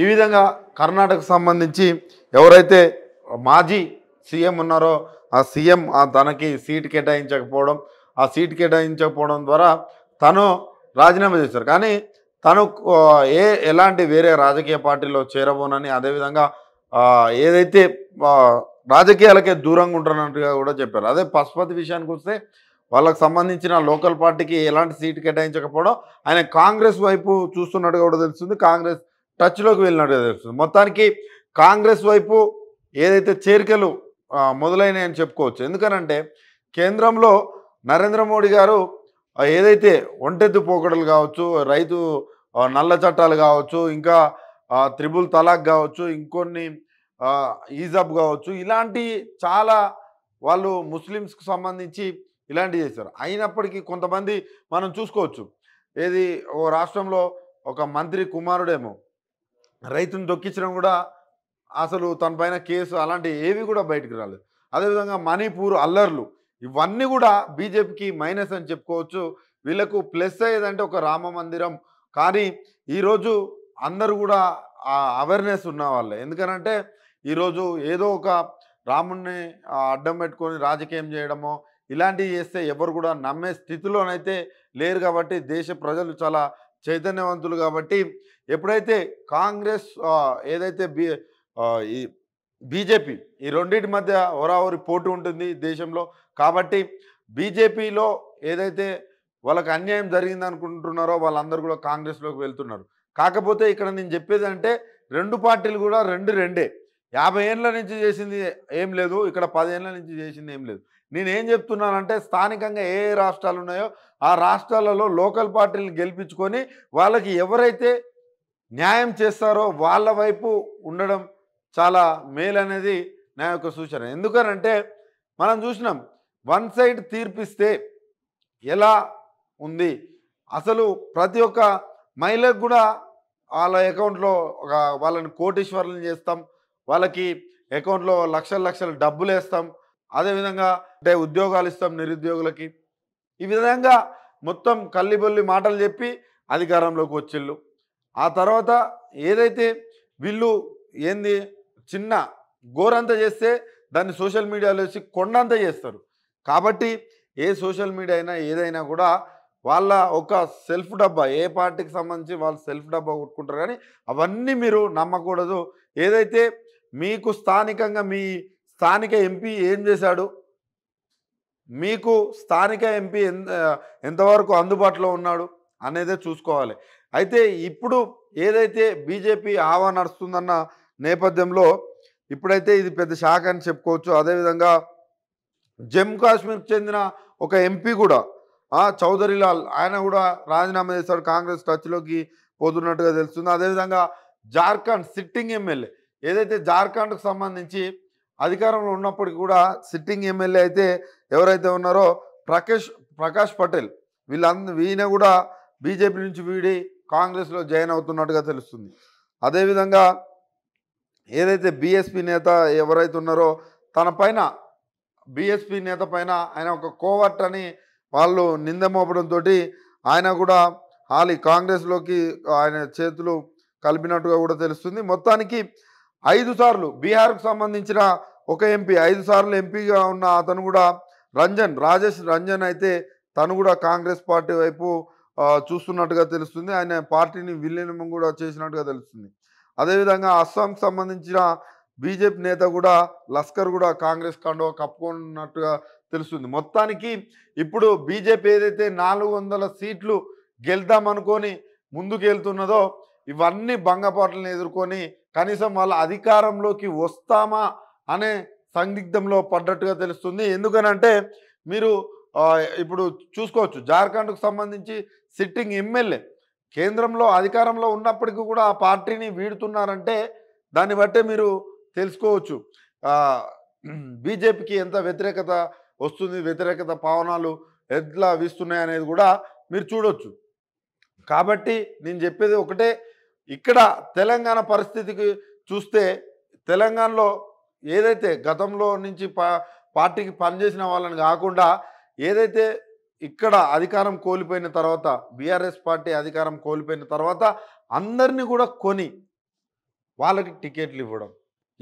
ఈ విధంగా కర్ణాటకకు సంబంధించి ఎవరైతే మాజీ సీఎం ఉన్నారో ఆ సీఎం తనకి సీట్ కేటాయించకపోవడం ఆ సీట్ కేటాయించకపోవడం ద్వారా తను రాజీనామా చేశారు కానీ తను ఏ ఎలాంటి వేరే రాజకీయ పార్టీలో చేరబోనని అదేవిధంగా ఏదైతే రాజకీయాలకే దూరంగా ఉంటున్నట్టుగా కూడా చెప్పారు అదే పశుపతి విషయానికి వస్తే వాళ్ళకు సంబంధించిన లోకల్ పార్టీకి ఎలాంటి సీట్ కేటాయించకపోవడం ఆయన కాంగ్రెస్ వైపు చూస్తున్నట్టుగా కూడా తెలుస్తుంది కాంగ్రెస్ టచ్లోకి వెళ్ళినట్టు తెలుస్తుంది మొత్తానికి కాంగ్రెస్ వైపు ఏదైతే చేరికలు మొదలైనాయని చెప్పుకోవచ్చు ఎందుకనంటే కేంద్రంలో నరేంద్ర మోడీ గారు ఏదైతే ఒంటెత్తు పోకడలు కావచ్చు రైతు నల్ల చట్టాలు కావచ్చు ఇంకా త్రిబుల్ తలాక్ కావచ్చు ఇంకొన్ని ఈజబ్ కావచ్చు ఇలాంటి చాలా వాళ్ళు ముస్లిమ్స్కి సంబంధించి ఇలాంటివి చేశారు అయినప్పటికీ కొంతమంది మనం చూసుకోవచ్చు ఏది ఓ రాష్ట్రంలో ఒక మంత్రి కుమారుడేమో రైతును దొక్కించడం కూడా అసలు తనపైన కేసు అలాంటి ఏవి కూడా బయటకు రాలేదు అదేవిధంగా మణిపూర్ అల్లర్లు ఇవన్నీ కూడా బీజేపీకి మైనస్ అని చెప్పుకోవచ్చు వీళ్ళకు ప్లస్ అయ్యేదంటే ఒక రామ మందిరం కానీ ఈరోజు అందరూ కూడా అవేర్నెస్ ఉన్న వాళ్ళే ఎందుకనంటే ఈరోజు ఏదో ఒక రాముణ్ణి అడ్డం పెట్టుకొని రాజకీయం చేయడమో ఇలాంటివి చేస్తే ఎవరు కూడా నమ్మే స్థితిలోనైతే లేరు కాబట్టి దేశ ప్రజలు చాలా చైతన్యవంతులు కాబట్టి ఎప్పుడైతే కాంగ్రెస్ ఏదైతే బీ ఈ బీజేపీ ఈ రెండింటి మధ్య ఓరావరి పోటీ ఉంటుంది దేశంలో కాబట్టి బీజేపీలో ఏదైతే వాళ్ళకి అన్యాయం జరిగింది అనుకుంటున్నారో వాళ్ళందరూ కూడా కాంగ్రెస్లోకి వెళ్తున్నారు కాకపోతే ఇక్కడ నేను చెప్పేది అంటే రెండు పార్టీలు కూడా రెండు రెండే యాభై ఏళ్ళ నుంచి చేసింది ఏం లేదు ఇక్కడ పదేళ్ళ నుంచి చేసింది ఏం లేదు నేనేం చెప్తున్నానంటే స్థానికంగా ఏ ఏ రాష్ట్రాలు ఉన్నాయో ఆ రాష్ట్రాలలో లోకల్ పార్టీలను గెలిపించుకొని వాళ్ళకి ఎవరైతే న్యాయం చేస్తారో వాళ్ళ వైపు ఉండడం చాలా మేలు అనేది నా యొక్క సూచన ఎందుకనంటే మనం చూసినాం వన్ సైడ్ తీర్పిస్తే ఎలా ఉంది అసలు ప్రతి ఒక్క మహిళకు కూడా వాళ్ళ అకౌంట్లో ఒక వాళ్ళని కోటీశ్వర్లను చేస్తాం వాళ్ళకి అకౌంట్లో లక్షల లక్షల డబ్బులు వేస్తాం అదేవిధంగా అంటే ఉద్యోగాలు ఇస్తాం నిరుద్యోగులకి ఈ విధంగా మొత్తం కల్లిబొల్లి మాటలు చెప్పి అధికారంలోకి వచ్చిళ్ళు ఆ తర్వాత ఏదైతే వీళ్ళు ఏంది చిన్న గోరంత చేస్తే దాన్ని సోషల్ మీడియాలో వేసి కొండంత చేస్తారు కాబట్టి ఏ సోషల్ మీడియా అయినా ఏదైనా కూడా వాళ్ళ ఒక సెల్ఫ్ డబ్బా ఏ పార్టీకి సంబంధించి వాళ్ళు సెల్ఫ్ డబ్బా కొట్టుకుంటారు కానీ అవన్నీ మీరు నమ్మకూడదు ఏదైతే మీకు స్థానికంగా మీ స్థానిక ఎంపీ ఏం చేశాడు మీకు స్థానిక ఎంపీ ఎంతవరకు అందుబాటులో ఉన్నాడు అనేది చూసుకోవాలి అయితే ఇప్పుడు ఏదైతే బీజేపీ ఆవా నడుస్తుందన్న నేపథ్యంలో ఇప్పుడైతే ఇది పెద్ద శాఖ అని చెప్పుకోవచ్చు అదేవిధంగా జమ్మూ కాశ్మీర్కి చెందిన ఒక ఎంపీ కూడా చౌదరి లాల్ ఆయన కూడా రాజీనామా చేశాడు కాంగ్రెస్ టచ్లోకి పోతున్నట్టుగా తెలుస్తుంది అదేవిధంగా జార్ఖండ్ సిట్టింగ్ ఎమ్మెల్యే ఏదైతే జార్ఖండ్కు సంబంధించి అధికారంలో ఉన్నప్పటికీ కూడా సిట్టింగ్ ఎమ్మెల్యే అయితే ఎవరైతే ఉన్నారో ప్రకాష్ ప్రకాష్ పటేల్ వీళ్ళందరూ ఈయన కూడా బీజేపీ నుంచి వీడి కాంగ్రెస్లో జాయిన్ అవుతున్నట్టుగా తెలుస్తుంది అదేవిధంగా ఏదైతే బీఎస్పీ నేత ఎవరైతే ఉన్నారో తన పైన బీఎస్పీ నేత పైన ఆయన ఒక కోవర్ట్ అని వాళ్ళు నిందమోపడంతో ఆయన కూడా హాలి కాంగ్రెస్లోకి ఆయన చేతులు కలిపినట్టుగా కూడా తెలుస్తుంది మొత్తానికి ఐదు సార్లు బీహార్కు సంబంధించిన ఒక ఎంపీ ఐదు సార్లు ఎంపీగా ఉన్న అతను కూడా రంజన్ రాజేష్ రంజన్ అయితే తను కూడా కాంగ్రెస్ పార్టీ వైపు చూస్తున్నట్టుగా తెలుస్తుంది ఆయన పార్టీని విలీనం కూడా చేసినట్టుగా తెలుస్తుంది అదేవిధంగా అస్సాంకి సంబంధించిన బీజేపీ నేత కూడా లస్కర్ కూడా కాంగ్రెస్ కండో కప్పుకున్నట్టుగా తెలుస్తుంది మొత్తానికి ఇప్పుడు బీజేపీ ఏదైతే నాలుగు వందల సీట్లు గెలుద్దామనుకొని ముందుకు వెళ్తున్నదో ఇవన్నీ భంగపాట్లను ఎదుర్కొని కనీసం వాళ్ళ అధికారంలోకి వస్తామా అనే సందిగ్ధంలో పడ్డట్టుగా తెలుస్తుంది ఎందుకనంటే మీరు ఇప్పుడు చూసుకోవచ్చు జార్ఖండ్కు సంబంధించి సిట్టింగ్ ఎమ్మెల్యే కేంద్రంలో అధికారంలో ఉన్నప్పటికీ కూడా ఆ పార్టీని వీడుతున్నారంటే దాన్ని బట్టే మీరు తెలుసుకోవచ్చు బీజేపీకి ఎంత వ్యతిరేకత వస్తుంది వ్యతిరేకత పావనాలు ఎట్లా వీస్తున్నాయి అనేది కూడా మీరు చూడొచ్చు కాబట్టి నేను చెప్పేది ఒకటే ఇక్కడ తెలంగాణ పరిస్థితికి చూస్తే తెలంగాణలో ఏదైతే గతంలో నుంచి పా పార్టీకి పనిచేసిన వాళ్ళని కాకుండా ఏదైతే ఇక్కడ అధికారం కోల్పోయిన తర్వాత బీఆర్ఎస్ పార్టీ అధికారం కోల్పోయిన తర్వాత అందరినీ కూడా కొని వాళ్ళకి టికెట్లు ఇవ్వడం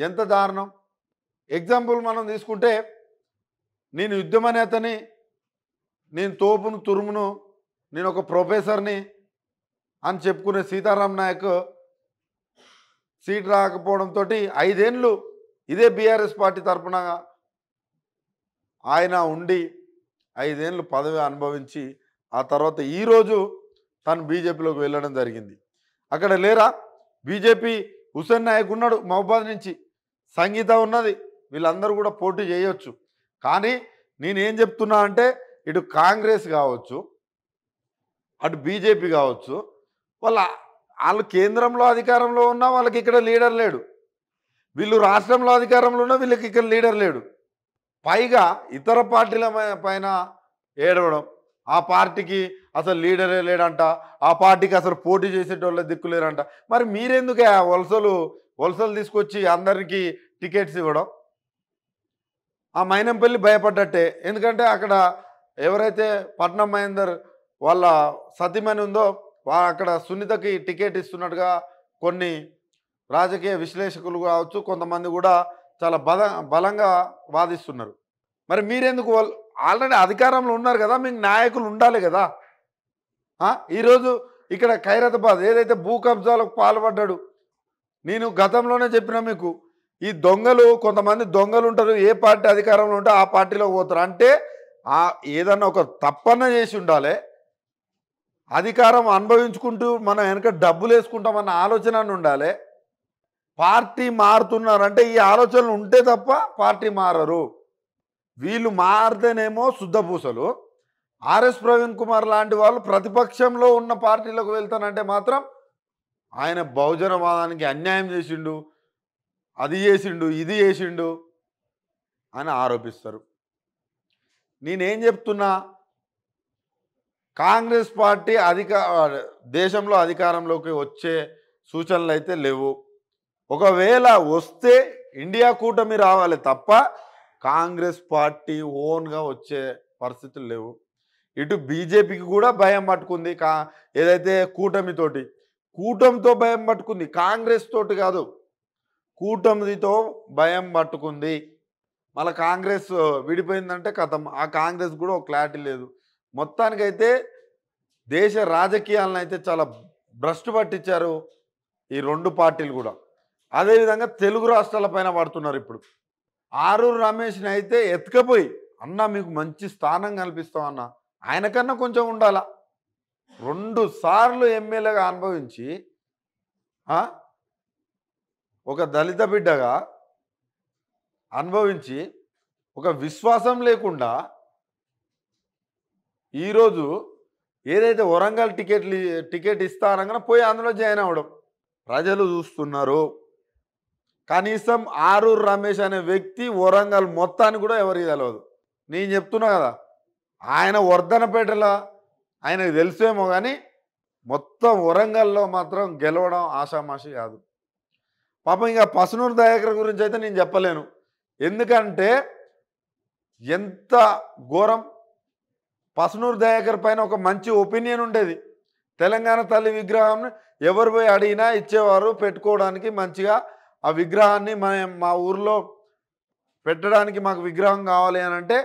ఎంత దారుణం ఎగ్జాంపుల్ మనం తీసుకుంటే నేను యుద్ధమనేతని నేతని నేను తోపును తురుమును నేను ఒక ప్రొఫెసర్ని అని చెప్పుకునే సీతారాం నాయక్ సీట్ రాకపోవడంతో ఐదేండ్లు ఇదే బీఆర్ఎస్ పార్టీ తరఫున ఆయన ఉండి ఐదేండ్లు పదవి అనుభవించి ఆ తర్వాత ఈరోజు తను బీజేపీలోకి వెళ్ళడం జరిగింది అక్కడ లేరా బీజేపీ హుసేన్ నాయక్ ఉన్నాడు మహబాద్ నుంచి సంగీత ఉన్నది వీళ్ళందరూ కూడా పోటీ చేయవచ్చు కానీ నేనేం చెప్తున్నా అంటే ఇటు కాంగ్రెస్ కావచ్చు అటు బీజేపీ కావచ్చు వాళ్ళ వాళ్ళు కేంద్రంలో అధికారంలో ఉన్నా వాళ్ళకి ఇక్కడ లీడర్ లేడు వీళ్ళు రాష్ట్రంలో అధికారంలో ఉన్నా వీళ్ళకి ఇక్కడ లీడర్ లేడు పైగా ఇతర పార్టీల పైన ఏడవడం ఆ పార్టీకి అసలు లీడరే లేడంట ఆ పార్టీకి అసలు పోటీ చేసేటోళ్ళ లేరంట మరి మీరెందుకు ఆ వలసలు వలసలు తీసుకొచ్చి అందరికీ టికెట్స్ ఇవ్వడం ఆ మైనంపల్లి భయపడ్డట్టే ఎందుకంటే అక్కడ ఎవరైతే పట్నం మహేందర్ వాళ్ళ సతీమణి ఉందో అక్కడ సునీతకి టికెట్ ఇస్తున్నట్టుగా కొన్ని రాజకీయ విశ్లేషకులు కావచ్చు కొంతమంది కూడా చాలా బల బలంగా వాదిస్తున్నారు మరి మీరెందుకు వాళ్ళు ఆల్రెడీ అధికారంలో ఉన్నారు కదా మీకు నాయకులు ఉండాలి కదా ఈరోజు ఇక్కడ ఖైరతాబాద్ ఏదైతే భూ కబ్జాలకు పాల్పడ్డాడు నేను గతంలోనే చెప్పిన మీకు ఈ దొంగలు కొంతమంది దొంగలు ఉంటారు ఏ పార్టీ అధికారంలో ఉంటే ఆ పార్టీలో పోతారు అంటే ఏదన్నా ఒక తప్పన చేసి ఉండాలి అధికారం అనుభవించుకుంటూ మనం వెనక డబ్బులు వేసుకుంటామన్న ఆలోచన ఉండాలి పార్టీ మారుతున్నారంటే ఈ ఆలోచనలు ఉంటే తప్ప పార్టీ మారరు వీళ్ళు మారితేనేమో శుద్ధపూసలు ఆర్ఎస్ ప్రవీణ్ కుమార్ లాంటి వాళ్ళు ప్రతిపక్షంలో ఉన్న పార్టీలకు వెళ్తానంటే మాత్రం ఆయన బహుజనవాదానికి అన్యాయం చేసిండు అది చేసిండు ఇది చేసిండు అని ఆరోపిస్తారు నేనేం చెప్తున్నా కాంగ్రెస్ పార్టీ అధిక దేశంలో అధికారంలోకి వచ్చే సూచనలు అయితే లేవు ఒకవేళ వస్తే ఇండియా కూటమి రావాలి తప్ప కాంగ్రెస్ పార్టీ ఓన్గా వచ్చే పరిస్థితులు లేవు ఇటు బీజేపీకి కూడా భయం పట్టుకుంది కా ఏదైతే కూటమితోటి కూటమితో భయం పట్టుకుంది కాంగ్రెస్ తోటి కాదు కూటమితో భయం పట్టుకుంది మళ్ళీ కాంగ్రెస్ విడిపోయిందంటే కథం ఆ కాంగ్రెస్ కూడా ఒక క్లారిటీ లేదు మొత్తానికైతే దేశ రాజకీయాలను అయితే చాలా భ్రష్టు పట్టించారు ఈ రెండు పార్టీలు కూడా అదేవిధంగా తెలుగు రాష్ట్రాల పైన పడుతున్నారు ఇప్పుడు ఆరూరు రమేష్ని అయితే ఎత్తుకపోయి అన్న మీకు మంచి స్థానం కల్పిస్తామన్న ఆయనకన్నా కొంచెం ఉండాలా రెండు సార్లు ఎమ్మెల్యేగా అనుభవించి ఒక దళిత బిడ్డగా అనుభవించి ఒక విశ్వాసం లేకుండా ఈరోజు ఏదైతే వరంగల్ టికెట్లు టికెట్ ఇస్తానగానే పోయి అందులో జాయిన్ అవ్వడం ప్రజలు చూస్తున్నారు కనీసం ఆరూరు రమేష్ అనే వ్యక్తి వరంగల్ మొత్తాన్ని కూడా ఎవరికి తెలియదు నేను చెప్తున్నా కదా ఆయన వర్ధనపేటలో ఆయనకు తెలుసేమో కానీ మొత్తం వరంగల్లో మాత్రం గెలవడం ఆషామాషి కాదు పాపం ఇంకా పసునూరు దయాకర్ గురించి అయితే నేను చెప్పలేను ఎందుకంటే ఎంత ఘోరం పసునూరు దయాకర్ పైన ఒక మంచి ఒపీనియన్ ఉండేది తెలంగాణ తల్లి విగ్రహం ఎవరు పోయి అడిగినా ఇచ్చేవారు పెట్టుకోవడానికి మంచిగా ఆ విగ్రహాన్ని మన మా ఊర్లో పెట్టడానికి మాకు విగ్రహం కావాలి అని అంటే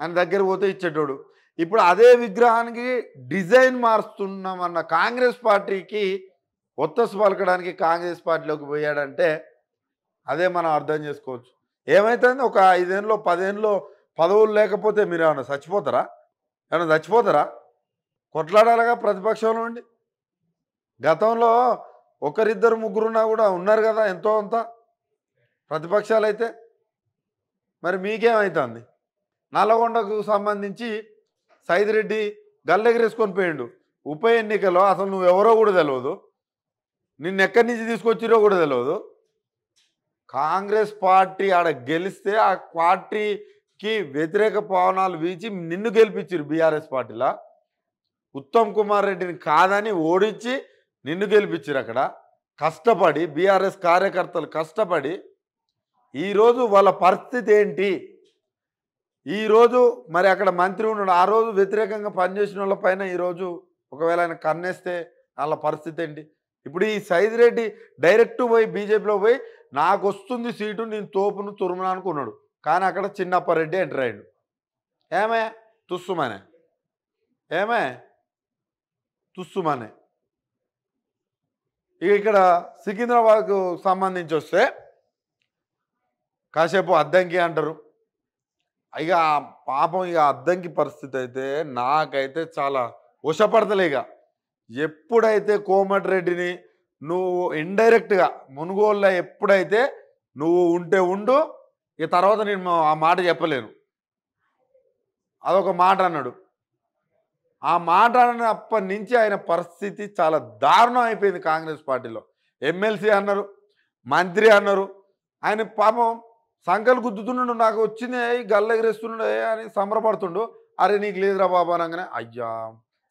ఆయన దగ్గర పోతే ఇచ్చేటోడు ఇప్పుడు అదే విగ్రహానికి డిజైన్ మారుస్తున్నామన్న కాంగ్రెస్ పార్టీకి ఒత్తసు పలకడానికి కాంగ్రెస్ పార్టీలోకి పోయాడంటే అదే మనం అర్థం చేసుకోవచ్చు ఏమైతుంది ఒక ఐదేళ్ళలో పదేళ్ళలో పదవులు లేకపోతే మీరు ఏమన్నా చచ్చిపోతారా ఏమన్నా చచ్చిపోతారా కొట్లాడాలగా ప్రతిపక్షంలో ఉండి గతంలో ఒకరిద్దరు ముగ్గురున్నా కూడా ఉన్నారు కదా ఎంతో అంత ప్రతిపక్షాలు అయితే మరి మీకేమవుతుంది నల్లగొండకు సంబంధించి సైదిరెడ్డి గల్లెగరేసుకొని పోయిండు ఉప ఎన్నికలో అసలు నువ్వెవరో కూడా తెలియదు నిన్నెక్కడి నుంచి తీసుకొచ్చిరో కూడా తెలియదు కాంగ్రెస్ పార్టీ ఆడ గెలిస్తే ఆ పార్టీ కి వ్యతిరేక పవనాలు వీచి నిన్ను గెలిపించారు బీఆర్ఎస్ పార్టీలా ఉత్తమ్ కుమార్ రెడ్డిని కాదని ఓడించి నిన్ను గెలిపించారు అక్కడ కష్టపడి బీఆర్ఎస్ కార్యకర్తలు కష్టపడి ఈరోజు వాళ్ళ పరిస్థితి ఏంటి ఈరోజు మరి అక్కడ మంత్రి ఉన్నాడు ఆ రోజు వ్యతిరేకంగా పనిచేసిన వాళ్ళపైన ఈరోజు ఒకవేళ ఆయన కన్నేస్తే వాళ్ళ పరిస్థితి ఏంటి ఇప్పుడు ఈ సైదిరెడ్డి డైరెక్ట్ పోయి బీజేపీలో పోయి నాకు వస్తుంది సీటు నేను తోపును తురుమునా అనుకున్నాడు కానీ అక్కడ చిన్నప్పారెడ్డి ఎంటర్ అయ్యాడు ఏమే తుస్సుమనే ఏమే తుస్సుమనే ఇక ఇక్కడ సికింద్రాబాద్కు సంబంధించి వస్తే కాసేపు అద్దంకి అంటారు ఇక పాపం ఇక అద్దంకి పరిస్థితి అయితే నాకైతే చాలా వశపడతలే ఇక ఎప్పుడైతే రెడ్డిని నువ్వు ఇండైరెక్ట్గా మునుగోళ్ళ ఎప్పుడైతే నువ్వు ఉంటే ఉండు ఇక తర్వాత నేను ఆ మాట చెప్పలేను అదొక మాట అన్నాడు ఆ మాట అన్నప్పటి నుంచి ఆయన పరిస్థితి చాలా దారుణం అయిపోయింది కాంగ్రెస్ పార్టీలో ఎమ్మెల్సీ అన్నారు మంత్రి అన్నారు ఆయన పాపం సంకలు గుద్దుతుండు నాకు వచ్చింది గల్ల ఎగిరేస్తుండే అని సంబరపడుతుండు అరే నీకు లేదురా బాబా అనగానే అయ్యా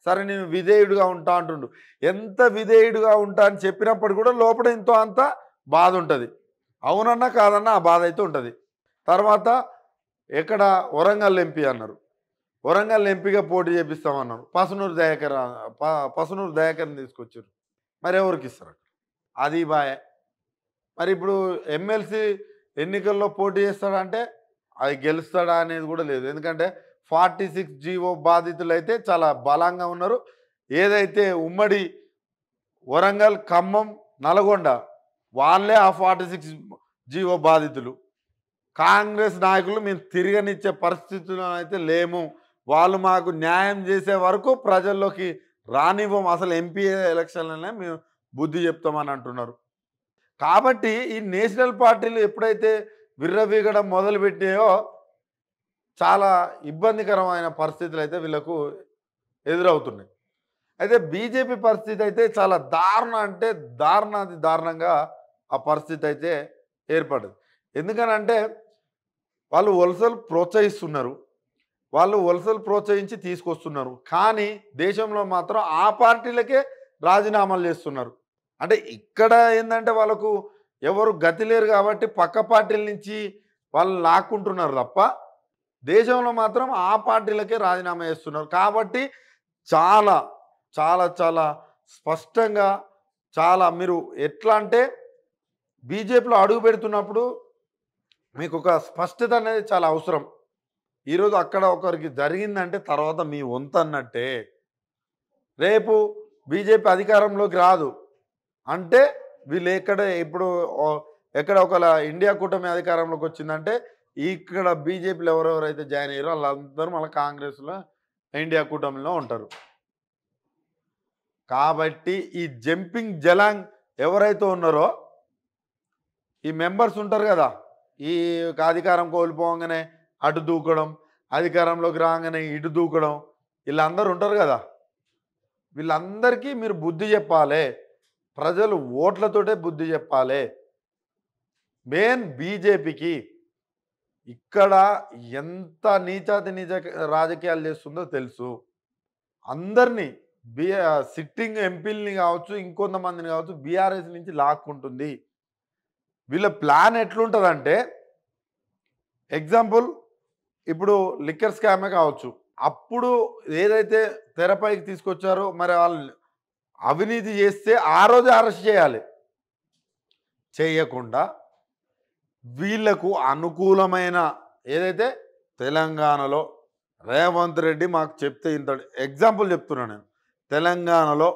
సరే నేను విధేయుడిగా ఉంటా అంటుండు ఎంత విధేయుడిగా ఉంటా అని చెప్పినప్పుడు కూడా లోపల ఎంతో అంత బాధ ఉంటుంది అవునన్నా కాదన్నా ఆ బాధ అయితే ఉంటుంది తర్వాత ఎక్కడ వరంగల్ ఎంపీ అన్నారు వరంగల్ ఎంపీగా పోటీ చేపిస్తామన్నారు పసునూరు దయాకర్ పసునూరు దయాకర్ని తీసుకొచ్చారు మరి ఎవరికి ఇస్తారు అక్కడ అది బాయే మరి ఇప్పుడు ఎమ్మెల్సీ ఎన్నికల్లో పోటీ చేస్తాడంటే అది గెలుస్తాడా అనేది కూడా లేదు ఎందుకంటే ఫార్టీ సిక్స్ జీవో బాధితులు అయితే చాలా బలంగా ఉన్నారు ఏదైతే ఉమ్మడి వరంగల్ ఖమ్మం నల్గొండ వాళ్ళే ఆ ఫార్టీ సిక్స్ జీవో బాధితులు కాంగ్రెస్ నాయకులు మేము తిరగనిచ్చే పరిస్థితుల్లో అయితే లేము వాళ్ళు మాకు న్యాయం చేసే వరకు ప్రజల్లోకి రానివ్వం అసలు ఎంపీ ఎలక్షన్లనే మేము బుద్ధి చెప్తామని అంటున్నారు కాబట్టి ఈ నేషనల్ పార్టీలు ఎప్పుడైతే విర్రవీగడం మొదలుపెట్టాయో చాలా ఇబ్బందికరమైన పరిస్థితులు అయితే వీళ్ళకు ఎదురవుతున్నాయి అయితే బీజేపీ పరిస్థితి అయితే చాలా దారుణ అంటే దారుణాది దారుణంగా ఆ పరిస్థితి అయితే ఏర్పడింది ఎందుకనంటే వాళ్ళు వలసలు ప్రోత్సహిస్తున్నారు వాళ్ళు వలసలు ప్రోత్సహించి తీసుకొస్తున్నారు కానీ దేశంలో మాత్రం ఆ పార్టీలకే రాజీనామాలు చేస్తున్నారు అంటే ఇక్కడ ఏంటంటే వాళ్ళకు ఎవరు గతి లేరు కాబట్టి పక్క పార్టీల నుంచి వాళ్ళు లాక్కుంటున్నారు తప్ప దేశంలో మాత్రం ఆ పార్టీలకే రాజీనామా చేస్తున్నారు కాబట్టి చాలా చాలా చాలా స్పష్టంగా చాలా మీరు ఎట్లా అంటే బీజేపీలో అడుగు పెడుతున్నప్పుడు మీకు ఒక స్పష్టత అనేది చాలా అవసరం ఈరోజు అక్కడ ఒకరికి జరిగిందంటే తర్వాత మీ వంతు అన్నట్టే రేపు బీజేపీ అధికారంలోకి రాదు అంటే వీళ్ళు ఎక్కడ ఇప్పుడు ఎక్కడ ఒకలా ఇండియా కూటమి అధికారంలోకి వచ్చిందంటే ఇక్కడ బీజేపీలో ఎవరెవరైతే జాయిన్ అయ్యారో వాళ్ళందరూ మళ్ళీ కాంగ్రెస్లో ఇండియా కూటమిలో ఉంటారు కాబట్టి ఈ జంపింగ్ జలాంగ్ ఎవరైతే ఉన్నారో ఈ మెంబర్స్ ఉంటారు కదా ఈ అధికారం కోల్పోగానే అటు దూకడం అధికారంలోకి రాగానే ఇటు దూకడం వీళ్ళందరూ ఉంటారు కదా వీళ్ళందరికీ మీరు బుద్ధి చెప్పాలి ప్రజలు ఓట్లతోటే బుద్ధి చెప్పాలి మెయిన్ బీజేపీకి ఇక్కడ ఎంత నీచాతి నీచ రాజకీయాలు చేస్తుందో తెలుసు అందరినీ బి సిట్టింగ్ ఎంపీలని కావచ్చు ఇంకొంతమందిని కావచ్చు బీఆర్ఎస్ నుంచి లాక్కుంటుంది వీళ్ళ ప్లాన్ ఎట్లుంటుందంటే ఎగ్జాంపుల్ ఇప్పుడు లిక్కర్ స్కామే కావచ్చు అప్పుడు ఏదైతే తెరపైకి తీసుకొచ్చారో మరి వాళ్ళు అవినీతి చేస్తే ఆ రోజు అరెస్ట్ చేయాలి చేయకుండా వీళ్లకు అనుకూలమైన ఏదైతే తెలంగాణలో రేవంత్ రెడ్డి మాకు చెప్తే ఇంటాడు ఎగ్జాంపుల్ చెప్తున్నా నేను తెలంగాణలో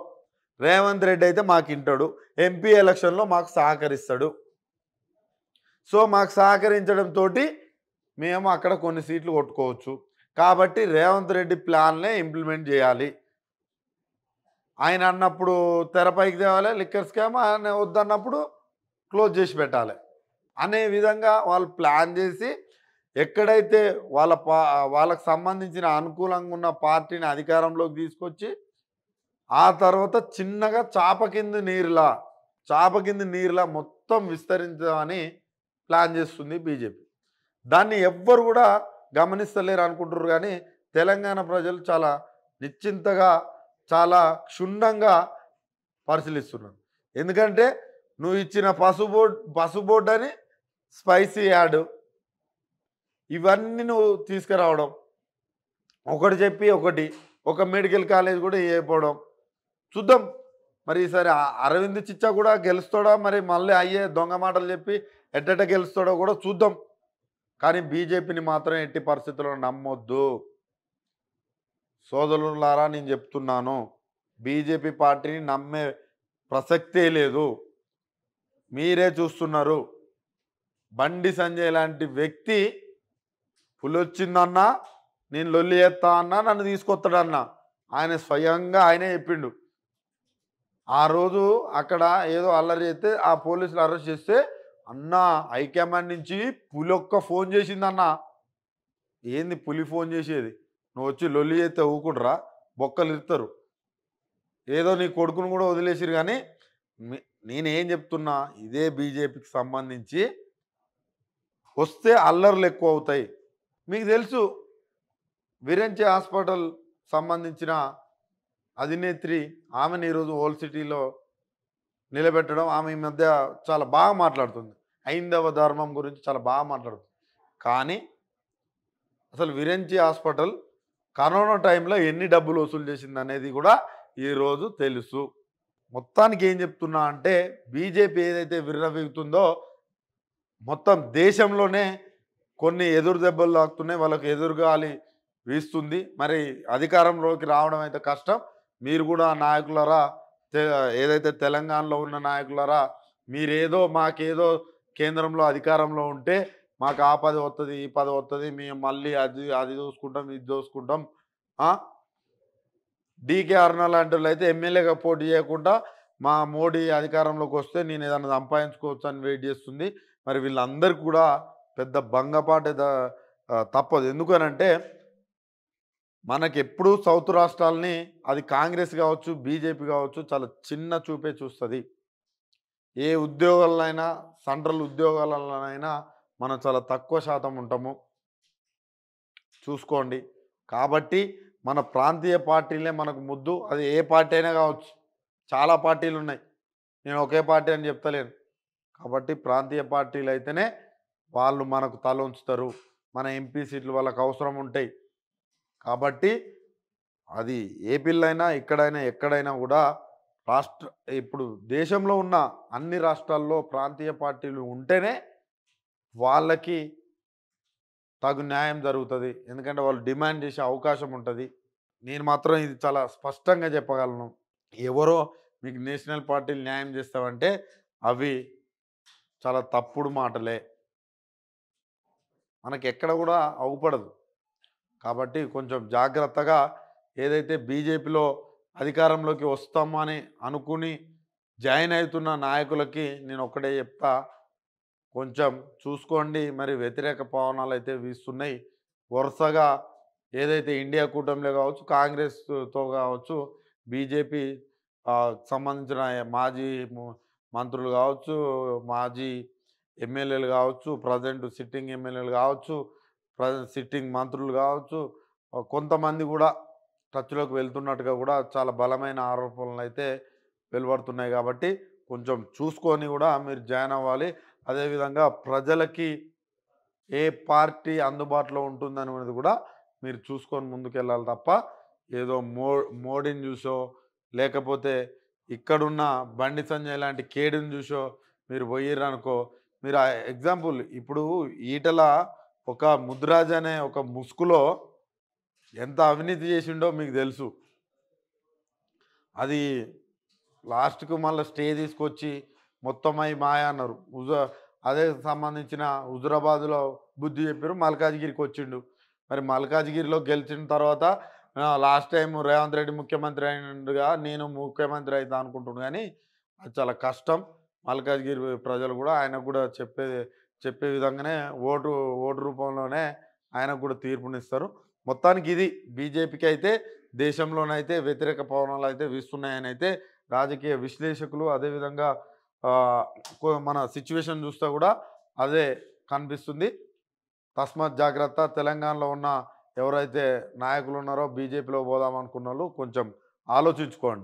రేవంత్ రెడ్డి అయితే మాకు ఇంటాడు ఎంపీ ఎలక్షన్లో మాకు సహకరిస్తాడు సో మాకు సహకరించడంతో మేము అక్కడ కొన్ని సీట్లు కొట్టుకోవచ్చు కాబట్టి రేవంత్ రెడ్డి ప్లాన్నే ఇంప్లిమెంట్ చేయాలి ఆయన అన్నప్పుడు తెరపైకి తేవాలి లిక్కర్ స్కామ్ ఆయన వద్దన్నప్పుడు క్లోజ్ చేసి పెట్టాలి అనే విధంగా వాళ్ళు ప్లాన్ చేసి ఎక్కడైతే వాళ్ళ వాళ్ళకు సంబంధించిన అనుకూలంగా ఉన్న పార్టీని అధికారంలోకి తీసుకొచ్చి ఆ తర్వాత చిన్నగా చాప కింద నీరులా చాప కింద నీరులా మొత్తం విస్తరించమని ప్లాన్ చేస్తుంది బీజేపీ దాన్ని ఎవ్వరు కూడా గమనిస్తలేరు అనుకుంటున్నారు కానీ తెలంగాణ ప్రజలు చాలా నిశ్చింతగా చాలా క్షుణ్ణంగా పరిశీలిస్తున్నారు ఎందుకంటే నువ్వు ఇచ్చిన పసుబోర్డ్ పసుబోర్డ్ అని స్పైసీ యాడ్ ఇవన్నీ నువ్వు తీసుకురావడం ఒకటి చెప్పి ఒకటి ఒక మెడికల్ కాలేజ్ కూడా వేయకపోవడం చూద్దాం మరి ఈసారి అరవింద్ చిచ్చా కూడా గెలుస్తాడా మరి మళ్ళీ అయ్యే దొంగ మాటలు చెప్పి ఎట్ట గెలుస్తాడో కూడా చూద్దాం కానీ బీజేపీని మాత్రం ఎట్టి పరిస్థితుల్లో నమ్మొద్దు సోదరులారా నేను చెప్తున్నాను బీజేపీ పార్టీని నమ్మే ప్రసక్తే లేదు మీరే చూస్తున్నారు బండి సంజయ్ లాంటి వ్యక్తి పులొచ్చిందన్నా నేను లొల్లి చేస్తా అన్నా నన్ను తీసుకొస్తాడన్నా ఆయన స్వయంగా ఆయనే చెప్పిండు ఆ రోజు అక్కడ ఏదో అల్లరి చేస్తే ఆ పోలీసులు అరెస్ట్ చేస్తే అన్న ఐకమాండ్ నుంచి పులి ఒక్క ఫోన్ చేసింది అన్న ఏంది పులి ఫోన్ చేసేది నువ్వు వచ్చి లొల్లి చేస్తే ఊకుండ్రా బొక్కలు ఇస్తారు ఏదో నీ కొడుకును కూడా వదిలేసిరు కానీ నేనేం చెప్తున్నా ఇదే బీజేపీకి సంబంధించి వస్తే అల్లర్లు ఎక్కువ అవుతాయి మీకు తెలుసు విరంచి హాస్పిటల్ సంబంధించిన అధినేత్రి ఆమెను ఈరోజు హోల్ సిటీలో నిలబెట్టడం ఆమె ఈ మధ్య చాలా బాగా మాట్లాడుతుంది ఐందవ ధర్మం గురించి చాలా బాగా మాట్లాడుతుంది కానీ అసలు విరంచి హాస్పిటల్ కరోనా టైంలో ఎన్ని డబ్బులు వసూలు చేసింది అనేది కూడా ఈరోజు తెలుసు మొత్తానికి ఏం చెప్తున్నా అంటే బీజేపీ ఏదైతే విర్రవీగుతుందో మొత్తం దేశంలోనే కొన్ని ఎదురు దెబ్బలు తాకుతున్నాయి వాళ్ళకు ఎదురుగాలి వీస్తుంది మరి అధికారంలోకి రావడం అయితే కష్టం మీరు కూడా నాయకులరా ఏదైతే తెలంగాణలో ఉన్న నాయకులరా మీరేదో మాకేదో కేంద్రంలో అధికారంలో ఉంటే మాకు ఆ పది వస్తుంది ఈ పది వస్తుంది మేము మళ్ళీ అది అది చూసుకుంటాం ఇది చూసుకుంటాం డీకే అరుణ లాంటి వాళ్ళు అయితే ఎమ్మెల్యేగా పోటీ చేయకుండా మా మోడీ అధికారంలోకి వస్తే నేను ఏదైనా సంపాదించుకోవచ్చు అని వెయిట్ చేస్తుంది మరి వీళ్ళందరికీ కూడా పెద్ద భంగపాటే తప్పదు ఎందుకనంటే మనకి ఎప్పుడూ సౌత్ రాష్ట్రాలని అది కాంగ్రెస్ కావచ్చు బీజేపీ కావచ్చు చాలా చిన్న చూపే చూస్తుంది ఏ ఉద్యోగాలైనా సెంట్రల్ ఉద్యోగాలైనా మనం చాలా తక్కువ శాతం ఉంటాము చూసుకోండి కాబట్టి మన ప్రాంతీయ పార్టీలే మనకు ముద్దు అది ఏ పార్టీ అయినా కావచ్చు చాలా పార్టీలు ఉన్నాయి నేను ఒకే పార్టీ అని చెప్తలేను కాబట్టి ప్రాంతీయ పార్టీలు అయితేనే వాళ్ళు మనకు తల ఉంచుతారు మన ఎంపీ సీట్లు వాళ్ళకు అవసరం ఉంటాయి కాబట్టి అది ఏ పిల్లైనా ఇక్కడైనా ఎక్కడైనా కూడా రాష్ట్ర ఇప్పుడు దేశంలో ఉన్న అన్ని రాష్ట్రాల్లో ప్రాంతీయ పార్టీలు ఉంటేనే వాళ్ళకి తగు న్యాయం జరుగుతుంది ఎందుకంటే వాళ్ళు డిమాండ్ చేసే అవకాశం ఉంటుంది నేను మాత్రం ఇది చాలా స్పష్టంగా చెప్పగలను ఎవరో మీకు నేషనల్ పార్టీలు న్యాయం చేస్తామంటే అవి చాలా తప్పుడు మాటలే మనకి ఎక్కడ కూడా అవుపడదు కాబట్టి కొంచెం జాగ్రత్తగా ఏదైతే బీజేపీలో అధికారంలోకి వస్తామని అనుకుని జాయిన్ అవుతున్న నాయకులకి నేను ఒక్కడే చెప్తా కొంచెం చూసుకోండి మరి వ్యతిరేక పవనాలు అయితే వీస్తున్నాయి వరుసగా ఏదైతే ఇండియా కూటమిలో కావచ్చు కాంగ్రెస్తో కావచ్చు బీజేపీ సంబంధించిన మాజీ మంత్రులు కావచ్చు మాజీ ఎమ్మెల్యేలు కావచ్చు ప్రజెంట్ సిట్టింగ్ ఎమ్మెల్యేలు కావచ్చు ప్రజెంట్ సిట్టింగ్ మంత్రులు కావచ్చు కొంతమంది కూడా టచ్లోకి వెళ్తున్నట్టుగా కూడా చాలా బలమైన ఆరోపణలు అయితే వెలువడుతున్నాయి కాబట్టి కొంచెం చూసుకొని కూడా మీరు జాయిన్ అవ్వాలి అదేవిధంగా ప్రజలకి ఏ పార్టీ అందుబాటులో ఉంటుందనేది కూడా మీరు చూసుకొని ముందుకెళ్ళాలి తప్ప ఏదో మో మోడీని చూసో లేకపోతే ఇక్కడున్న బండి సంజయ్ లాంటి కేడిని చూసో మీరు పోయిర్రనుకో మీరు ఎగ్జాంపుల్ ఇప్పుడు ఈటల ఒక ముద్రాజ్ అనే ఒక ముసుగులో ఎంత అవినీతి చేసిండో మీకు తెలుసు అది లాస్ట్కు మళ్ళీ స్టే తీసుకొచ్చి మొత్తం అయి మాయ అన్నారు హుజ అదే సంబంధించిన హుజురాబాద్లో బుద్ధి చెప్పారు మల్కాజ్గిరికి వచ్చిండు మరి మల్కాజ్గిరిలో గెలిచిన తర్వాత లాస్ట్ టైం రేవంత్ రెడ్డి ముఖ్యమంత్రి అయినగా నేను ముఖ్యమంత్రి అవుతా అనుకుంటున్నాను కానీ అది చాలా కష్టం మల్కాజ్గిరి ప్రజలు కూడా ఆయన కూడా చెప్పేది చెప్పే విధంగానే ఓటు ఓటు రూపంలోనే ఆయనకు కూడా తీర్పునిస్తారు మొత్తానికి ఇది బీజేపీకి అయితే దేశంలోనైతే వ్యతిరేక పవనాలు అయితే వీస్తున్నాయని అయితే రాజకీయ విశ్లేషకులు అదేవిధంగా మన సిచ్యువేషన్ చూస్తే కూడా అదే కనిపిస్తుంది తస్మాత్ జాగ్రత్త తెలంగాణలో ఉన్న ఎవరైతే నాయకులు ఉన్నారో బీజేపీలో పోదామనుకున్న కొంచెం ఆలోచించుకోండి